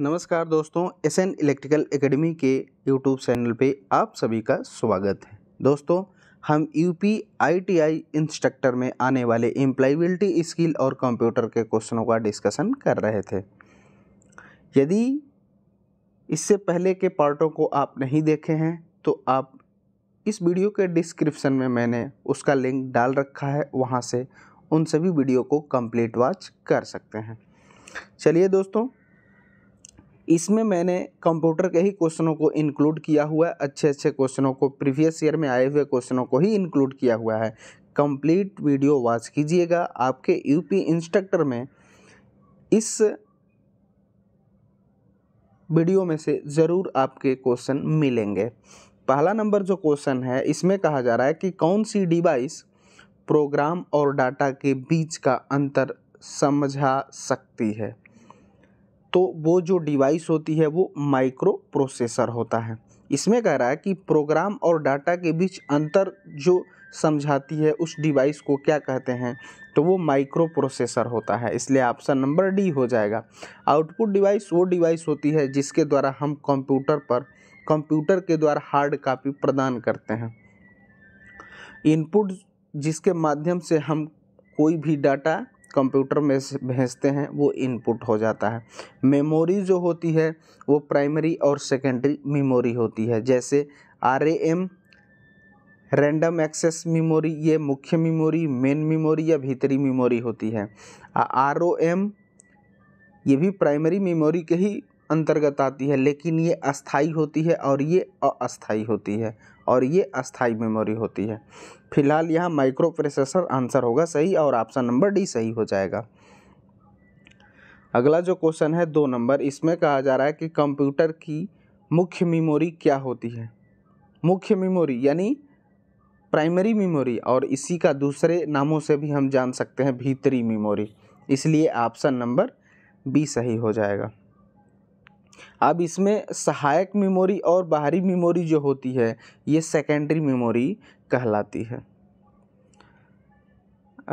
नमस्कार दोस्तों S N electrical academy के यूट्यूब चैनल पे आप सभी का स्वागत है दोस्तों हम यूपी आईटीआई इंस्ट्रक्टर में आने वाले एम्प्लाइबिलिटी स्किल और कंप्यूटर के क्वेश्चनों का डिस्कशन कर रहे थे यदि इससे पहले के पार्टों को आप नहीं देखे हैं तो आप इस वीडियो के डिस्क्रिप्शन में मैंने उसका लिंक डाल रखा है वहाँ से उन सभी वीडियो को कंप्लीट वॉच कर सकते हैं चलिए दोस्तों इसमें मैंने कंप्यूटर के ही क्वेश्चनों को इंक्लूड किया हुआ है अच्छे अच्छे क्वेश्चनों को प्रीवियस ईयर में आए हुए क्वेश्चनों को ही इंक्लूड किया हुआ है कंप्लीट वीडियो वॉच कीजिएगा आपके यूपी इंस्ट्रक्टर में इस वीडियो में से ज़रूर आपके क्वेश्चन मिलेंगे पहला नंबर जो क्वेश्चन है इसमें कहा जा रहा है कि कौन सी डिवाइस प्रोग्राम और डाटा के बीच का अंतर समझा सकती है तो वो जो डिवाइस होती है वो माइक्रो प्रोसेसर होता है इसमें कह रहा है कि प्रोग्राम और डाटा के बीच अंतर जो समझाती है उस डिवाइस को क्या कहते हैं तो वो माइक्रो प्रोसेसर होता है इसलिए ऑप्शन नंबर डी हो जाएगा आउटपुट डिवाइस वो डिवाइस होती है जिसके द्वारा हम कंप्यूटर पर कंप्यूटर के द्वारा हार्ड कॉपी प्रदान करते हैं इनपुट जिसके माध्यम से हम कोई भी डाटा कंप्यूटर में भेजते हैं वो इनपुट हो जाता है मेमोरी जो होती है वो प्राइमरी और सेकेंडरी मेमोरी होती है जैसे R M random access memory ये मुख्य मेमोरी मेन मेमोरी या भीतरी मेमोरी होती है आर ओ एम ये भी प्राइमरी मेमोरी के ही अंतर्गत आती है लेकिन ये अस्थाई होती है और ये अस्थाई होती है और ये अस्थाई मेमोरी होती है फिलहाल यहाँ माइक्रो प्रोसेसर आंसर होगा सही और ऑप्शन नंबर डी सही हो जाएगा अगला जो क्वेश्चन है दो नंबर इसमें कहा जा रहा है कि कंप्यूटर की मुख्य मेमोरी क्या होती है मुख्य मेमोरी यानी प्राइमरी मेमोरी और इसी का दूसरे नामों से भी हम जान सकते हैं भीतरी मेमोरी इसलिए ऑप्शन नंबर बी सही हो जाएगा अब इसमें सहायक मेमोरी और बाहरी मेमोरी जो होती है ये सेकेंडरी मेमोरी कहलाती है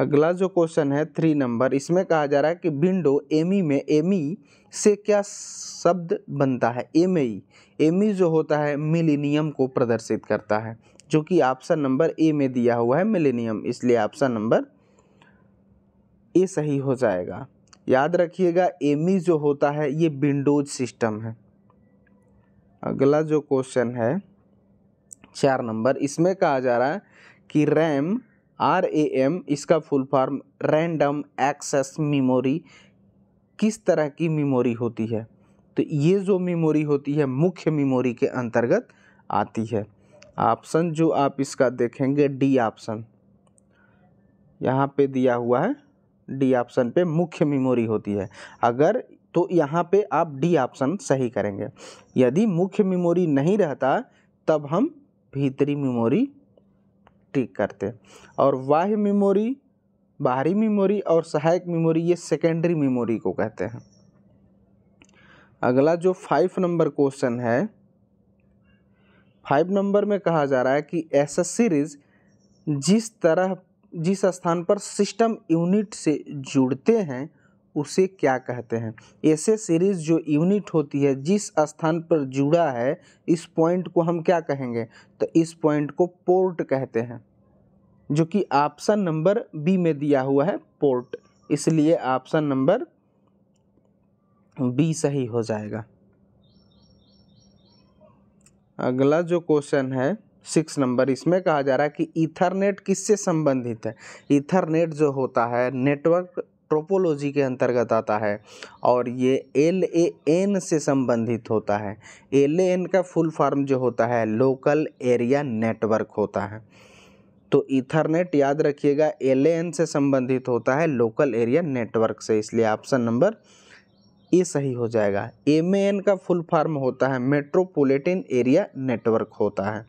अगला जो क्वेश्चन है थ्री नंबर इसमें कहा जा रहा है कि विंडो एमी e में एमी e से क्या शब्द बनता है एम ई एमी जो होता है मिलेनियम को प्रदर्शित करता है जो कि ऑप्शन नंबर ए में दिया हुआ है मिलेनियम इसलिए ऑप्शन नंबर ए सही हो जाएगा याद रखिएगा एमी जो होता है ये विंडोज सिस्टम है अगला जो क्वेश्चन है चार नंबर इसमें कहा जा रहा है कि रैम आर ए एम इसका full form random access memory किस तरह की मेमोरी होती है तो ये जो मेमोरी होती है मुख्य मेमोरी के अंतर्गत आती है ऑप्शन जो आप इसका देखेंगे डी ऑप्शन यहाँ पे दिया हुआ है डी ऑप्शन पे मुख्य मेमोरी होती है अगर तो यहाँ पे आप डी ऑप्शन सही करेंगे यदि मुख्य मेमोरी नहीं रहता तब हम भीतरी मेमोरी टिक करते और बाह्य मेमोरी बाहरी मेमोरी और सहायक मेमोरी ये सेकेंडरी मेमोरी को कहते हैं अगला जो फाइव नंबर क्वेश्चन है फाइव नंबर में कहा जा रहा है कि एस सीरीज जिस तरह जिस स्थान पर सिस्टम यूनिट से जुड़ते हैं उसे क्या कहते हैं ऐसे सीरीज जो यूनिट होती है जिस स्थान पर जुड़ा है इस पॉइंट को हम क्या कहेंगे तो इस पॉइंट को पोर्ट कहते हैं जो कि ऑप्शन नंबर बी में दिया हुआ है पोर्ट इसलिए ऑप्शन नंबर बी सही हो जाएगा अगला जो क्वेश्चन है सिक्स नंबर इसमें कहा जा रहा है कि इथरनेट किससे संबंधित है इथरनेट जो होता है नेटवर्क ट्रोपोलॉजी के अंतर्गत आता है और ये एल ए एन से संबंधित होता है एल ए एन का फुल फॉर्म जो होता है लोकल एरिया नेटवर्क होता है तो इथरनेट याद रखिएगा एल ए एन से संबंधित होता है लोकल एरिया नेटवर्क से इसलिए ऑप्शन नंबर ए सही हो जाएगा एम ए एन का फुल फॉर्म होता है मेट्रोपोलिटन एरिया नेटवर्क होता है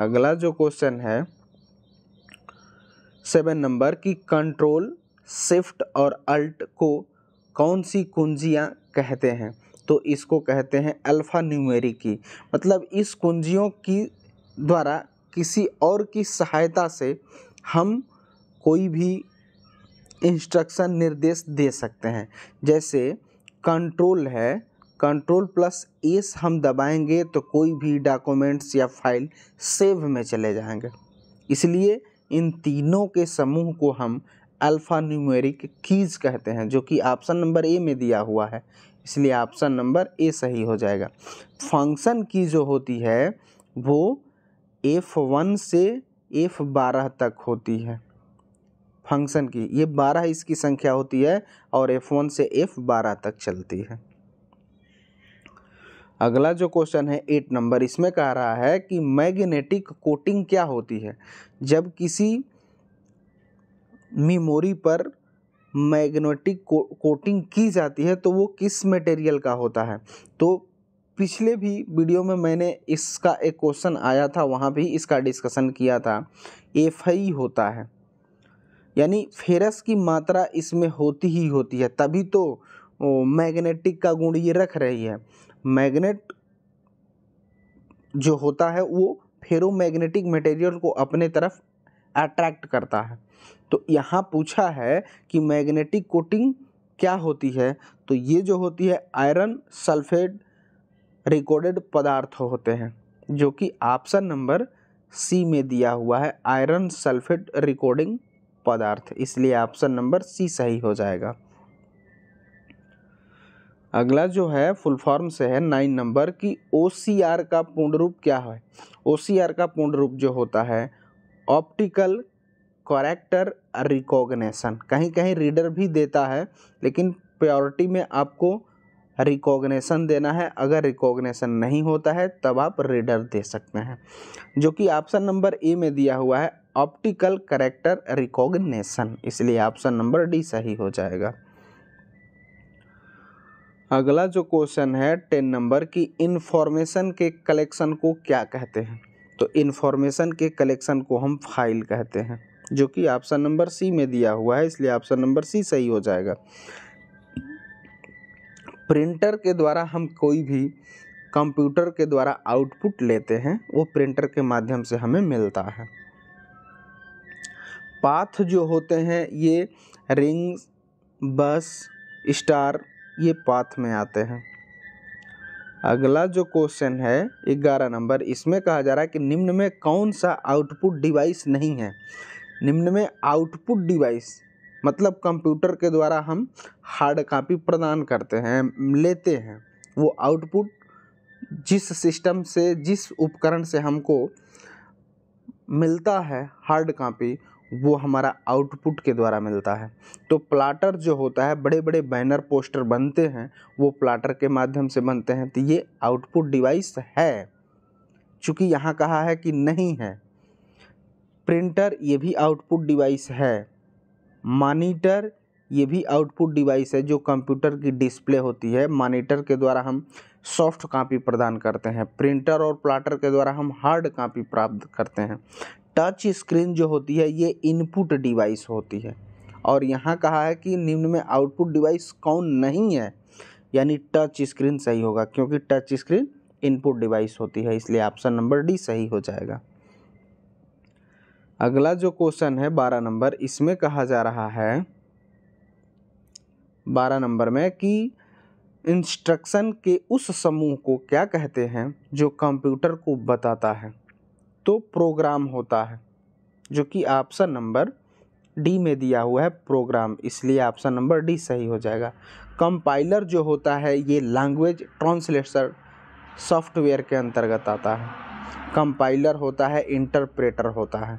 अगला जो क्वेश्चन है सेवन नंबर की कंट्रोल शिफ्ट और अल्ट को कौन सी कुंजियाँ कहते हैं तो इसको कहते हैं अल्फ़ा न्यूमेरी की मतलब इस कुंजियों की द्वारा किसी और की सहायता से हम कोई भी इंस्ट्रक्शन निर्देश दे सकते हैं जैसे कंट्रोल है कंट्रोल प्लस एस हम दबाएंगे तो कोई भी डॉक्यूमेंट्स या फाइल सेव में चले जाएंगे इसलिए इन तीनों के समूह को हम अल्फ़ा न्यूमेरिक कीज कहते हैं जो कि ऑप्शन नंबर ए में दिया हुआ है इसलिए ऑप्शन नंबर ए सही हो जाएगा फंक्शन की जो होती है वो एफ़ वन से एफ़ बारह तक होती है फंक्शन की ये बारह इसकी संख्या होती है और एफ़ वन से एफ़ बारह तक चलती है अगला जो क्वेश्चन है एट नंबर इसमें कह रहा है कि मैग्नेटिक कोटिंग क्या होती है जब किसी मेमोरी पर मैग्नेटिक को, कोटिंग की जाती है तो वो किस मटेरियल का होता है तो पिछले भी वीडियो में मैंने इसका एक क्वेश्चन आया था वहाँ भी इसका डिस्कशन किया था एफ आई होता है यानी फेरस की मात्रा इसमें होती ही होती है तभी तो मैग्नेटिक का गुण ये रख रही है मैग्नेट जो होता है वो फेरोमैग्नेटिक मटेरियल को अपने तरफ अट्रैक्ट करता है तो यहाँ पूछा है कि मैग्नेटिक कोटिंग क्या होती है तो ये जो होती है आयरन सल्फेट रिकॉर्डेड पदार्थ होते हैं जो कि ऑप्शन नंबर सी में दिया हुआ है आयरन सल्फेट रिकॉर्डिंग पदार्थ इसलिए ऑप्शन नंबर सी सही हो जाएगा अगला जो है फुल फॉर्म से है नाइन नंबर कि ओ का पूर्ण रूप क्या है ओ का पूर्ण रूप जो होता है ऑप्टिकल करेक्टर रिकॉग्नेशन कहीं कहीं रीडर भी देता है लेकिन प्योरिटी में आपको रिकॉग्नेशन देना है अगर रिकॉग्नेशन नहीं होता है तब आप रीडर दे सकते हैं जो कि ऑप्शन नंबर ए में दिया हुआ है ऑप्टिकल करेक्टर रिकॉग्नेशन इसलिए ऑप्शन नंबर डी सही हो जाएगा अगला जो क्वेश्चन है टेन नंबर की इन्फॉर्मेशन के कलेक्शन को क्या कहते हैं तो इन्फॉर्मेशन के कलेक्शन को हम फाइल कहते हैं जो कि ऑप्शन नंबर सी में दिया हुआ है इसलिए ऑप्शन नंबर सी सही हो जाएगा प्रिंटर के द्वारा हम कोई भी कंप्यूटर के द्वारा आउटपुट लेते हैं वो प्रिंटर के माध्यम से हमें मिलता है पाथ जो होते हैं ये रिंग्स बस स्टार ये पाथ में आते हैं अगला जो क्वेश्चन है ग्यारह नंबर इसमें कहा जा रहा है कि निम्न में कौन सा आउटपुट डिवाइस नहीं है निम्न में आउटपुट डिवाइस मतलब कंप्यूटर के द्वारा हम हार्ड कॉपी प्रदान करते हैं लेते हैं वो आउटपुट जिस सिस्टम से जिस उपकरण से हमको मिलता है हार्ड कॉपी वो हमारा आउटपुट के द्वारा मिलता है तो प्लाटर जो होता है बड़े बड़े बैनर पोस्टर बनते हैं वो प्लाटर के माध्यम से बनते हैं तो ये आउटपुट डिवाइस है चूँकि यहाँ कहा है कि नहीं है प्रिंटर ये भी आउटपुट डिवाइस है मानीटर ये भी आउटपुट डिवाइस है जो कंप्यूटर की डिस्प्ले होती है मॉनिटर के द्वारा हम सॉफ्ट कॉपी प्रदान करते हैं प्रिंटर और प्लाटर के द्वारा हम हार्ड कॉपी प्राप्त करते हैं टच स्क्रीन जो होती है ये इनपुट डिवाइस होती है और यहाँ कहा है कि निम्न में आउटपुट डिवाइस कौन नहीं है यानी टच स्क्रीन सही होगा क्योंकि टच स्क्रीन इनपुट डिवाइस होती है इसलिए ऑप्शन नंबर डी सही हो जाएगा अगला जो क्वेश्चन है बारह नंबर इसमें कहा जा रहा है बारह नंबर में कि इंस्ट्रक्शन के उस समूह को क्या कहते हैं जो कंप्यूटर को बताता है तो प्रोग्राम होता है जो कि ऑप्शन नंबर डी में दिया हुआ है प्रोग्राम इसलिए ऑप्शन नंबर डी सही हो जाएगा कंपाइलर जो होता है ये लैंग्वेज ट्रांसलेटर सॉफ्टवेयर के अंतर्गत आता है कंपाइलर होता है इंटरप्रेटर होता है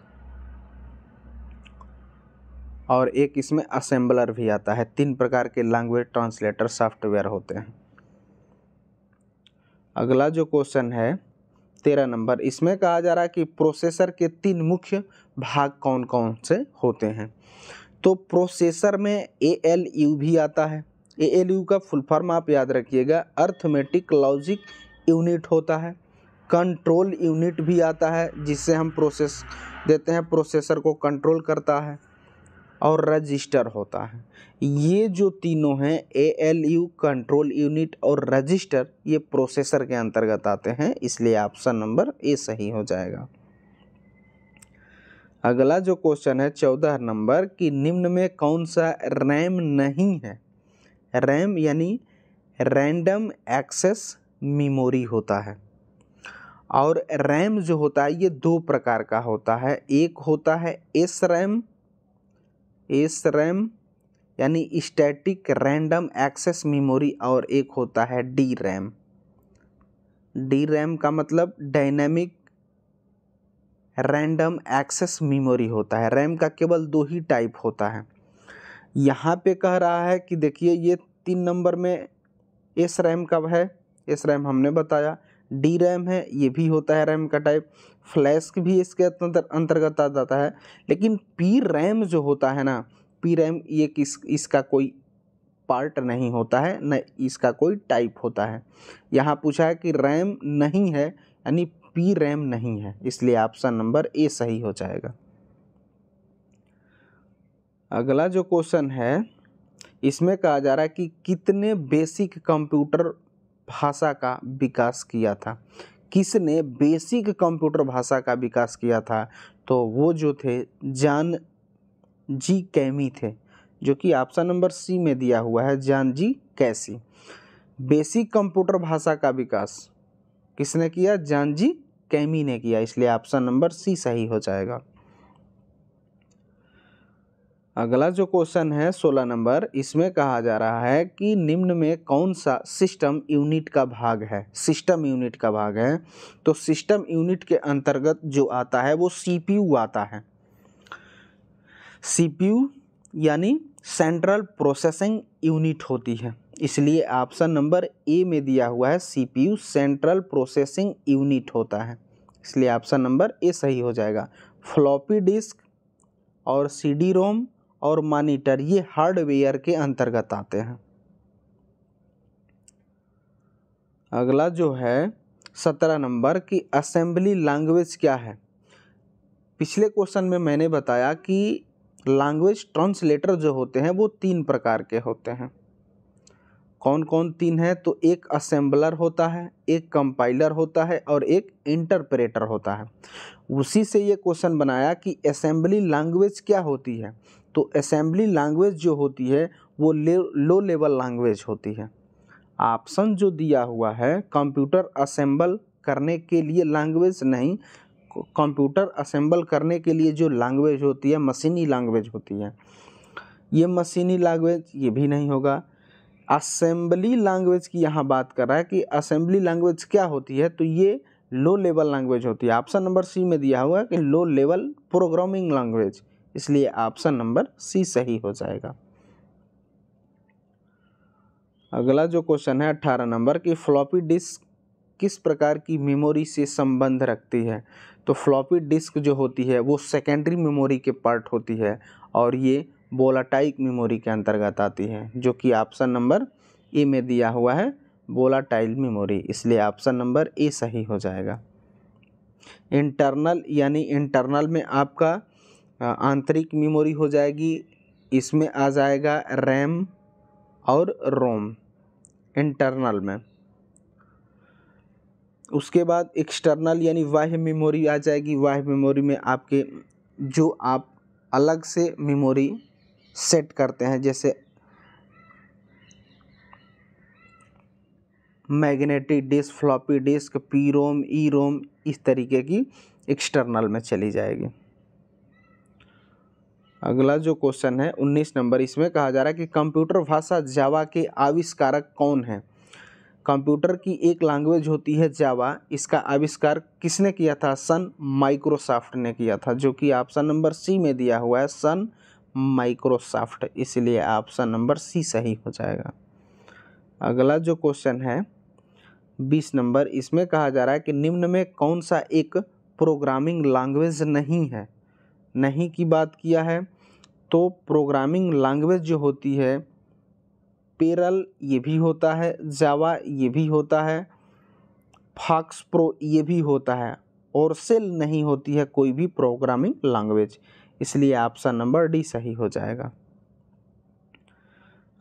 और एक इसमें असेंबलर भी आता है तीन प्रकार के लैंग्वेज ट्रांसलेटर सॉफ्टवेयर होते हैं अगला जो क्वेश्चन है तेरह नंबर इसमें कहा जा रहा है कि प्रोसेसर के तीन मुख्य भाग कौन कौन से होते हैं तो प्रोसेसर में ए एल यू भी आता है ए एल यू का फुल फॉर्म आप याद रखिएगा अर्थमेटिक लॉजिक यूनिट होता है कंट्रोल यूनिट भी आता है जिससे हम प्रोसेस देते हैं प्रोसेसर को कंट्रोल करता है और रजिस्टर होता है ये जो तीनों हैं A L U control unit और रजिस्टर ये प्रोसेसर के अंतर्गत आते हैं इसलिए ऑप्शन नंबर ए सही हो जाएगा अगला जो क्वेश्चन है चौदह नंबर कि निम्न में कौन सा रैम नहीं है रैम यानी रैंडम एक्सेस मेमोरी होता है और रैम जो होता है ये दो प्रकार का होता है एक होता है एस रैम एस रैम यानी स्टैटिक रैंडम एक्सेस मेमोरी और एक होता है डी रैम डी रैम का मतलब डायनेमिक रैंडम एक्सेस मेमोरी होता है रैम का केवल दो ही टाइप होता है यहाँ पे कह रहा है कि देखिए ये तीन नंबर में एस रैम कब है एस रैम हमने बताया डी रैम है ये भी होता है रैम का टाइप फ्लैश भी इसके अंतर्गत आ जाता है लेकिन पी रैम जो होता है ना पी रैम ये किस इसका कोई पार्ट नहीं होता है न इसका कोई टाइप होता है यहाँ पूछा है कि रैम नहीं है यानी पी रैम नहीं है इसलिए ऑप्शन नंबर ए सही हो जाएगा अगला जो क्वेश्चन है इसमें कहा जा रहा है कि कितने बेसिक कंप्यूटर भाषा का विकास किया था किसने बेसिक कंप्यूटर भाषा का विकास किया था तो वो जो थे जान जी कैमी थे जो कि ऑप्शन नंबर सी में दिया हुआ है जान जी कैसी बेसिक कंप्यूटर भाषा का विकास किसने किया जान जी कैमी ने किया इसलिए ऑप्शन नंबर सी सही हो जाएगा अगला जो क्वेश्चन है सोलह नंबर इसमें कहा जा रहा है कि निम्न में कौन सा सिस्टम यूनिट का भाग है सिस्टम यूनिट का भाग है तो सिस्टम यूनिट के अंतर्गत जो आता है वो सीपीयू आता है सीपीयू यानी सेंट्रल प्रोसेसिंग यूनिट होती है इसलिए ऑप्शन नंबर ए में दिया हुआ है सीपीयू सेंट्रल प्रोसेसिंग यूनिट होता है इसलिए ऑप्शन नंबर ए सही हो जाएगा फ्लॉपी डिस्क और सीडी रोम और मॉनिटर ये हार्डवेयर के अंतर्गत आते हैं अगला जो है सत्रह नंबर कि असेंबली लैंग्वेज क्या है पिछले क्वेश्चन में मैंने बताया कि लैंग्वेज ट्रांसलेटर जो होते हैं वो तीन प्रकार के होते हैं कौन कौन तीन है तो एक असेंबलर होता है एक कंपाइलर होता है और एक इंटरप्रेटर होता है उसी से ये क्वेश्चन बनाया कि असेंबली लैंग्वेज क्या होती है तो असेंबली लैंग्वेज जो होती है वो ले, लो लेवल लैंग्वेज होती है ऑप्शन जो दिया हुआ है कंप्यूटर असेंबल करने के लिए लैंग्वेज नहीं कंप्यूटर असेंबल करने के लिए जो लैंग्वेज होती है मशीनी लैंग्वेज होती है ये मशीनी लैंग्वेज ये भी नहीं होगा असेंबली लैंग्वेज की यहाँ बात कर रहा है कि असेंबली लैंग्वेज क्या होती है तो ये लो लेवल लैंग्वेज होती है ऑप्शन नंबर सी में दिया हुआ है कि लो लेवल प्रोग्रामिंग लैंग्वेज इसलिए ऑप्शन नंबर सी सही हो जाएगा अगला जो क्वेश्चन है अट्ठारह नंबर की फ्लॉपी डिस्क किस प्रकार की मेमोरी से संबंध रखती है तो फ्लॉपी डिस्क जो होती है वो सेकेंडरी मेमोरी के पार्ट होती है और ये बोलाटाइक मेमोरी के अंतर्गत आती है जो कि ऑप्शन नंबर ए में दिया हुआ है बोलाटाइल मेमोरी इसलिए ऑप्शन नंबर ए सही हो जाएगा इंटरनल यानी इंटरनल में आपका आंतरिक मेमोरी हो जाएगी इसमें आ जाएगा रैम और रोम इंटरनल में उसके बाद एक्सटर्नल यानी वाह मेमोरी आ जाएगी वाह मेमोरी में आपके जो आप अलग से मेमोरी सेट करते हैं जैसे magnetic disk floppy disk P ROM E ROM इस तरीके की एक्सटर्नल में चली जाएगी अगला जो क्वेश्चन है उन्नीस नंबर इसमें कहा जा रहा है कि कंप्यूटर भाषा जावा के आविष्कारक कौन है कंप्यूटर की एक लैंग्वेज होती है जावा इसका आविष्कार किसने किया था सन माइक्रोसॉफ्ट ने किया था जो कि ऑप्शन नंबर सी में दिया हुआ है सन माइक्रोसॉफ्ट इसलिए ऑप्शन नंबर सी सही हो जाएगा अगला जो क्वेश्चन है बीस नंबर इसमें कहा जा रहा है कि निम्न में कौन सा एक प्रोग्रामिंग लैंग्वेज नहीं है नहीं की बात किया है तो प्रोग्रामिंग लैंग्वेज जो होती है पेरल ये भी होता है जावा ये भी होता है फाक्स प्रो ये भी होता है और सेल नहीं होती है कोई भी प्रोग्रामिंग लैंग्वेज इसलिए ऑप्शन नंबर डी सही हो जाएगा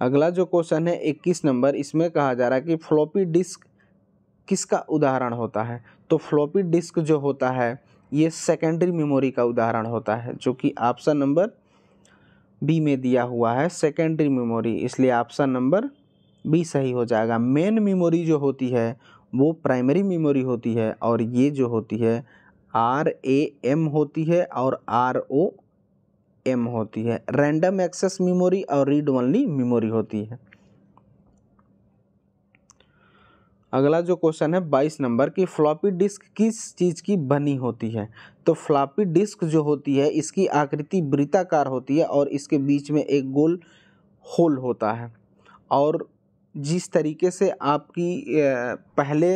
अगला जो क्वेश्चन है इक्कीस नंबर इसमें कहा जा रहा है कि फ्लॉपी डिस्क किसका उदाहरण होता है तो फ्लॉपी डिस्क जो होता है ये सेकेंडरी मेमोरी का उदाहरण होता है जो कि ऑप्शन नंबर बी में दिया हुआ है सेकेंडरी मेमोरी इसलिए ऑप्शन नंबर बी सही हो जाएगा मेन मेमोरी जो होती है वो प्राइमरी मेमोरी होती है और ये जो होती है आर ए एम होती है और आर ओ एम होती है रैंडम एक्सेस मेमोरी और रीड ओनली मेमोरी होती है अगला जो क्वेश्चन है बाईस नंबर की फ्लॉपी डिस्क किस चीज़ की बनी होती है तो फ्लॉपी डिस्क जो होती है इसकी आकृति वृत्ताकार होती है और इसके बीच में एक गोल होल होता है और जिस तरीके से आपकी पहले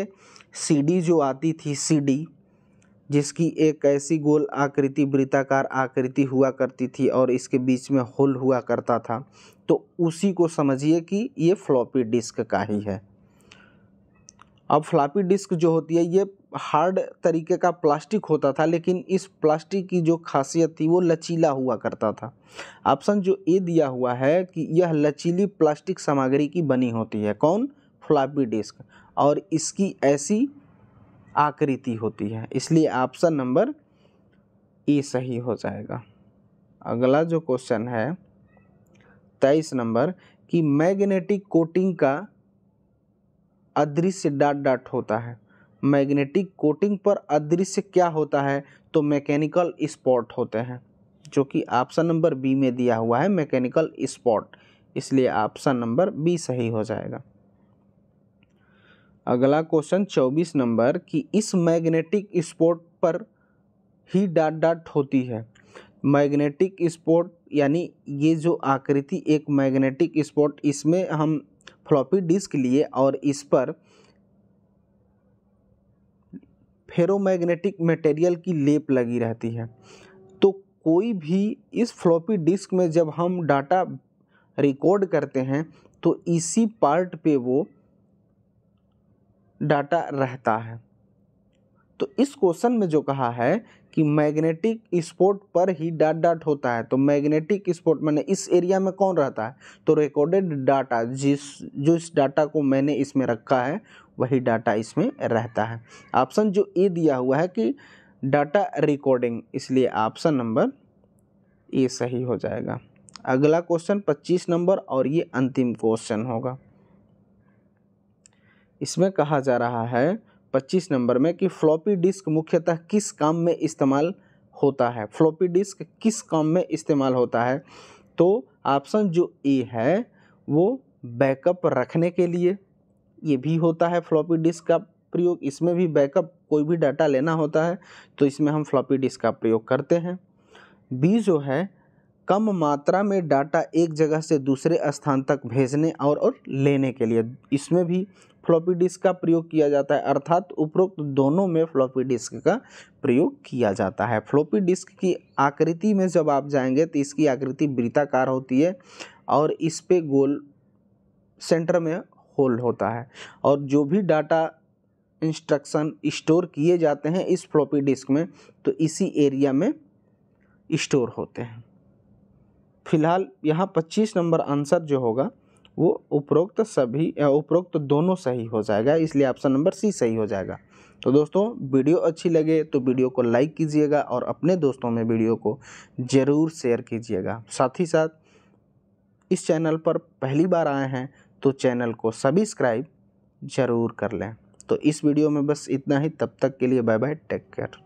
सीडी जो आती थी सीडी जिसकी एक ऐसी गोल आकृति वृत्ताकार आकृति हुआ करती थी और इसके बीच में होल हुआ करता था तो उसी को समझिए कि ये फ्लॉपी डिस्क का ही है अब फ्लापी डिस्क जो होती है ये हार्ड तरीके का प्लास्टिक होता था लेकिन इस प्लास्टिक की जो खासियत थी वो लचीला हुआ करता था ऑप्शन जो ए दिया हुआ है कि यह लचीली प्लास्टिक सामग्री की बनी होती है कौन फ्लापी डिस्क और इसकी ऐसी आकृति होती है इसलिए ऑप्शन नंबर ए सही हो जाएगा अगला जो क्वेश्चन है तेईस नंबर कि मैग्नेटिक कोटिंग का अदृश्य डॉट डॉट होता है मैग्नेटिक कोटिंग पर अदृश्य क्या होता है तो मैकेनिकल स्पॉट होते हैं जो कि ऑप्शन नंबर बी में दिया हुआ है मैकेनिकल स्पॉट इसलिए ऑप्शन नंबर बी सही हो जाएगा अगला क्वेश्चन चौबीस नंबर कि इस मैग्नेटिक स्पॉट पर ही डाट डाट होती है मैग्नेटिक स्पॉट यानी ये जो आकृति एक मैग्नेटिक स्पॉट इसमें हम फ्लॉपी डिस्क लिए और इस पर फेरोमैग्नेटिक मटेरियल की लेप लगी रहती है तो कोई भी इस फ्लॉपी डिस्क में जब हम डाटा रिकॉर्ड करते हैं तो इसी पार्ट पे वो डाटा रहता है तो इस क्वेश्चन में जो कहा है कि मैग्नेटिक स्पोर्ट पर ही डाट डाट होता है तो मैग्नेटिक स्पोर्ट मैंने इस एरिया में कौन रहता है तो रिकॉर्डेड डाटा जिस जो इस डाटा को मैंने इसमें रखा है वही डाटा इसमें रहता है ऑप्शन जो ए दिया हुआ है कि डाटा रिकॉर्डिंग इसलिए ऑप्शन नंबर ए सही हो जाएगा अगला क्वेश्चन पच्चीस नंबर और ये अंतिम क्वेश्चन होगा इसमें कहा जा रहा है पच्चीस नंबर में कि फ्लॉपी डिस्क मुख्यतः किस काम में इस्तेमाल होता है फ्लॉपी डिस्क किस काम में इस्तेमाल होता है तो ऑप्शन जो ए है वो बैकअप रखने के लिए ये भी होता है फ्लॉपी डिस्क का प्रयोग इसमें भी बैकअप कोई भी डाटा लेना होता है तो इसमें हम फ्लॉपी डिस्क का प्रयोग करते हैं बी जो है कम मात्रा में डाटा एक जगह से दूसरे स्थान तक भेजने और और लेने के लिए इसमें भी फ्लॉपी डिस्क का प्रयोग किया जाता है अर्थात उपरोक्त दोनों में फ्लॉपी डिस्क का प्रयोग किया जाता है फ्लॉपी डिस्क की आकृति में जब आप जाएंगे तो इसकी आकृति वृत्ताकार होती है और इस पे गोल सेंटर में होल होता है और जो भी डाटा इंस्ट्रक्शन स्टोर किए जाते हैं इस फ्लॉपी डिस्क में तो इसी एरिया में स्टोर होते हैं फिलहाल यहाँ 25 नंबर आंसर जो होगा वो उपरोक्त सभी उपरोक्त दोनों सही हो जाएगा इसलिए ऑप्शन नंबर सी सही हो जाएगा तो दोस्तों वीडियो अच्छी लगे तो वीडियो को लाइक कीजिएगा और अपने दोस्तों में वीडियो को ज़रूर शेयर कीजिएगा साथ ही साथ इस चैनल पर पहली बार आए हैं तो चैनल को सब्सक्राइब ज़रूर कर लें तो इस वीडियो में बस इतना ही तब तक के लिए बाय बाय टेक केयर